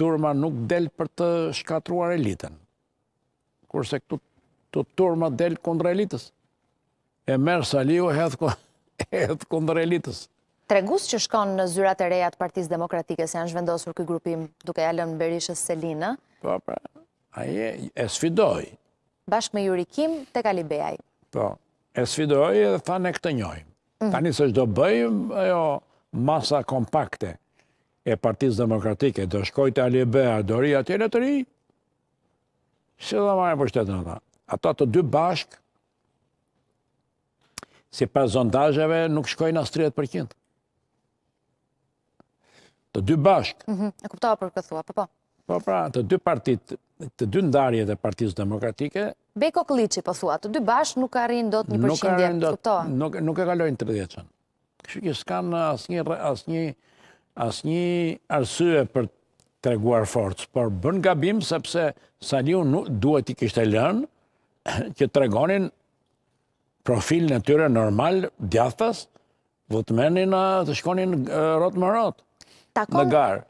turma nuk del për të shkatruar elitën, kurse këtu të turma del kundre elitës. E merë Saliu hedhë kundre elitës. Tregus që shkon në zyrat e rejat partiz demokratike se janë zhvendosur këj grupim duke jelën Berishës Selina? Po, pra, aje e sfidoj. Bashk me jurikim të kalibejaj. Po, e sfidoj e thane këtë njoj. Mhm. Tani se shdo bëjmë, ajo, masa kompakte e partiz demokratike, do shkoj të Alibea, do ri atje në të ri, si dhe marë për shtetën ata. Ata të dy bashk, si pas zondajëve, nuk shkojnë as 30%. Të dy bashk. Mm e kuptoha për këtë thua, po po. Po pra, të dy partit, të dy ndarje dhe partiz demokratike, Beko Kliqi, po thua, të dy bashk nuk arrin do të një përshindje, kuptoha. Nuk, nuk e kalojnë 30%. Kështë kësë kanë asë një asë një arsye për të reguar forcë, por bën gabim sepse Saliu nuk duhet i kishtë e lënë që të regonin profil në tyre normal djathas, vëtmenin të shkonin rotë më rotë në garë.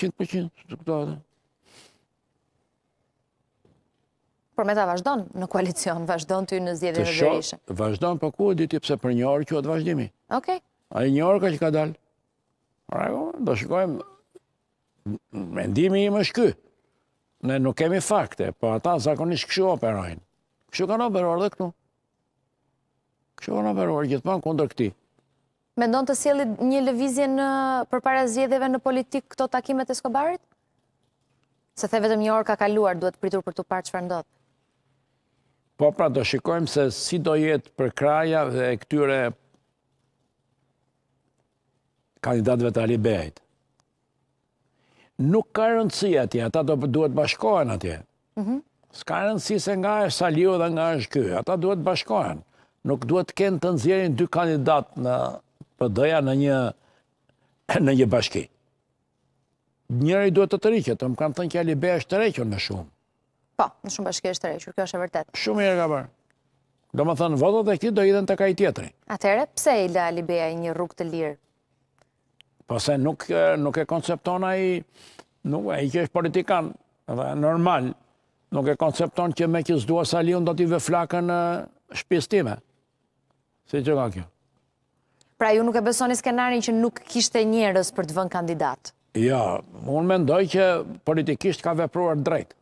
100% strukturale. Por me ta vazhdon në koalicion, vazhdon ty në zjedhe dhe ishë? Vazhdon, për po ku e diti pëse për një orë që atë vazhdimi. Okej. Okay. një orë ka që ka dalë. Rego, pra, jo, do shikojmë, mendimi im është ky. Ne nuk kemi fakte, po ata zakonisht këshu operojnë. Këshu kanë operuar dhe këtu. Këshu kanë operuar gjithmonë kundër këtij. Me ndonë të sjeli një levizje në përpara zjedheve në politikë këto takimet e Skobarit? Se the vetëm një orë ka kaluar, duhet pritur për të parë që farëndotë. Po pra, do shikojmë se si do jetë për kraja dhe këtyre kandidatëve të Alibejt. Nuk ka rëndësi atje, ata duhet bashkohen atje. Mhm. Ska rëndësi se nga është Saliu dhe nga është kjo, ata duhet bashkohen. Nuk duhet kënë të nëzjerin dy kandidatë në PD-ja po në një në një bashki. Njëri duhet të të rikje, të më kam thënë kja Beja është të rekjur në shumë. Po, në shumë bashki është të rekjur, kjo është e vërtet. Shumë i e ka bërë. Do më thënë, vodët e këti do idhen të kaj tjetëri. Atere, pse i la Beja i një rrug të lirë? Po se nuk, nuk e koncepton a i, nuk e i që është politikan, dhe normal, nuk e koncepton që me që zdua sali unë do t'i veflakën në shpistime. Si që ka kjo? Pra ju nuk e besoni skenarin që nuk kishte njërës për të vën kandidat. Ja, unë mendoj që politikisht ka vepruar drejt.